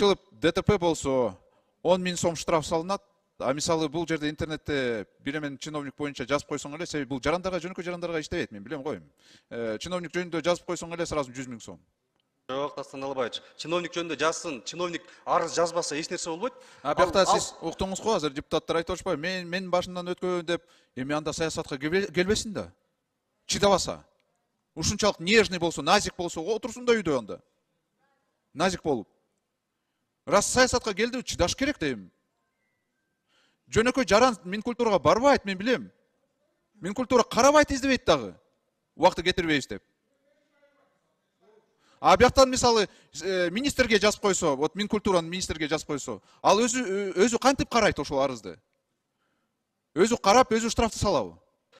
жыл дтп болсо он миң сом штраф салынат а мисалы бул жерде интернетте бир мен чиновник боюнча жазып койсоң эле себеби бул жарандарга жөнөкөй жарандарга иштебейт мен билем го эми чиновник жөнүндө жазып койсоң эле сразу жүз миң сом жок дастан алыбаевич чиновник жөнүндө жазсын чиновник арыз жазбаса эч нерсе болбойт а биякта сиз уктуңуз го азыр депутаттар айтып атышпайбы мен менин башымдан өткөн деп эми анда саясатка келбесин да чыдабаса ушунчалык нежный болсо назик болсо отурсун да үйдө анда назик болуп рас саясатқа келді шыдаш керек деймін жөнөкөй жаран минкультурага барбайт мен білем, минкультура карабайт издебейт дагы убакыты кетирбейбиз деп а мысалы мисалы э, министрге жазып койсо вот минкультураны министрге жазып қойса, ал өзі өзү кантип карайт ошол арызды Өзі қарап, өзі штрафты салабы